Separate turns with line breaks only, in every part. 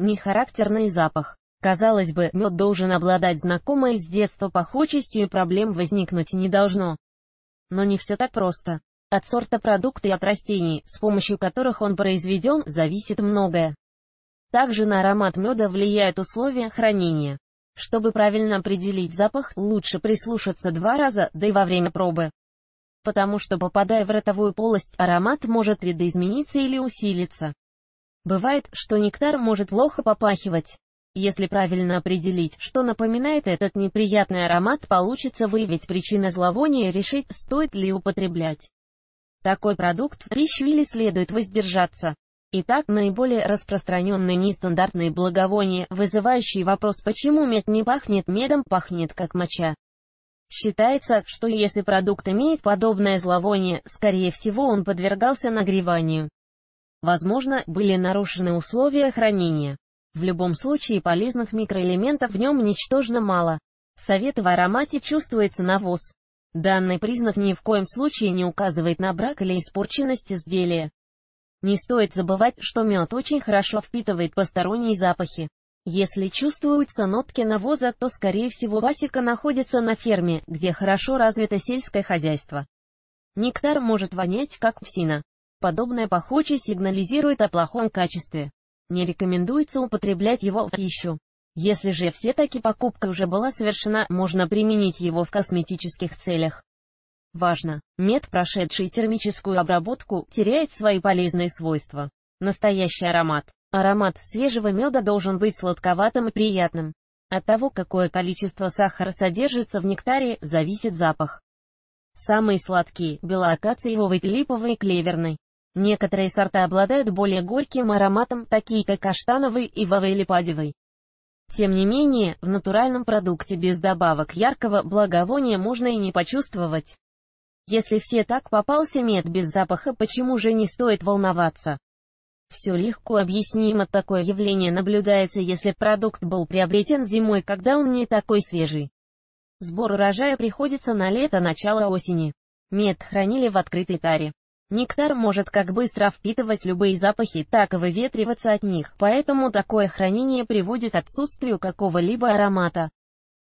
нехарактерный запах. Казалось бы, мед должен обладать знакомой с детства пахучестью и проблем возникнуть не должно. Но не все так просто. От сорта продукта и от растений, с помощью которых он произведен, зависит многое. Также на аромат меда влияют условия хранения. Чтобы правильно определить запах, лучше прислушаться два раза, да и во время пробы. Потому что попадая в ротовую полость, аромат может видоизмениться или усилиться. Бывает, что нектар может плохо попахивать. Если правильно определить, что напоминает этот неприятный аромат, получится выявить причину зловония и решить, стоит ли употреблять. Такой продукт в пищу или следует воздержаться. Итак, наиболее распространенные нестандартные благовония, вызывающие вопрос «почему мед не пахнет медом, пахнет как моча?». Считается, что если продукт имеет подобное зловоние, скорее всего он подвергался нагреванию. Возможно, были нарушены условия хранения. В любом случае полезных микроэлементов в нем ничтожно мало. Совет в аромате чувствуется навоз. Данный признак ни в коем случае не указывает на брак или испорченность изделия. Не стоит забывать, что мед очень хорошо впитывает посторонние запахи. Если чувствуются нотки навоза, то скорее всего Васика находится на ферме, где хорошо развито сельское хозяйство. Нектар может вонять как псина. Подобное пахуче сигнализирует о плохом качестве. Не рекомендуется употреблять его в пищу. Если же все-таки покупка уже была совершена, можно применить его в косметических целях. Важно, мед, прошедший термическую обработку, теряет свои полезные свойства. Настоящий аромат. Аромат свежего меда должен быть сладковатым и приятным. От того, какое количество сахара содержится в нектаре, зависит запах. Самые сладкие – белоакациевый, липовый, и клеверный. Некоторые сорта обладают более горьким ароматом, такие как каштановый, ивовый или падевый. Тем не менее, в натуральном продукте без добавок яркого благовония можно и не почувствовать. Если все так попался мед без запаха, почему же не стоит волноваться? Все легко объяснимо, такое явление наблюдается, если продукт был приобретен зимой, когда он не такой свежий. Сбор урожая приходится на лето, начало осени. Мед хранили в открытой таре. Нектар может как быстро впитывать любые запахи, так и выветриваться от них, поэтому такое хранение приводит к отсутствию какого-либо аромата.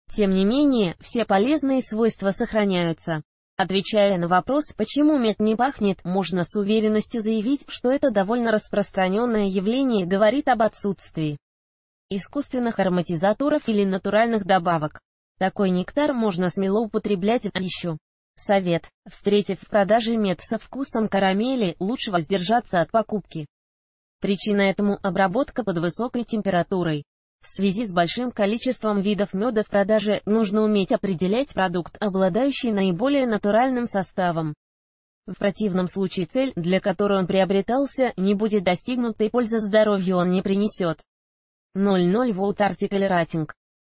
Тем не менее, все полезные свойства сохраняются. Отвечая на вопрос, почему мед не пахнет, можно с уверенностью заявить, что это довольно распространенное явление говорит об отсутствии искусственных ароматизаторов или натуральных добавок. Такой нектар можно смело употреблять в пищу. Совет. Встретив в продаже мед со вкусом карамели, лучше воздержаться от покупки. Причина этому – обработка под высокой температурой. В связи с большим количеством видов меда в продаже, нужно уметь определять продукт, обладающий наиболее натуральным составом. В противном случае цель, для которой он приобретался, не будет достигнута и пользы здоровью он не принесет. 00 Volt Article Rating